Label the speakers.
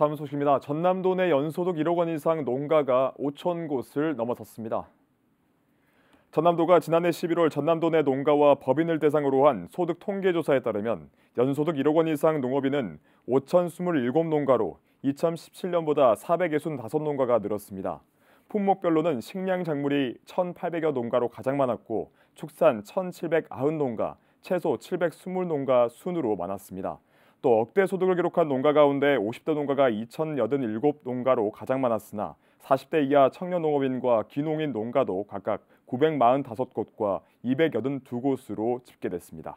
Speaker 1: 다음 소식입니다. 전남도 내 연소득 1억 원 이상 농가가 5천 곳을 넘어섰습니다. 전남도가 지난해 11월 전남도 내 농가와 법인을 대상으로 한 소득 통계 조사에 따르면 연소득 1억 원 이상 농업인은 5,027농가로 2017년보다 465농가가 늘었습니다. 품목별로는 식량 작물이 1,800여 농가로 가장 많았고 축산 1,790농가, 채소 720농가 순으로 많았습니다. 또 억대 소득을 기록한 농가 가운데 50대 농가가 2,087농가로 가장 많았으나 40대 이하 청년 농업인과 기농인 농가도 각각 945곳과 282곳으로 집계됐습니다.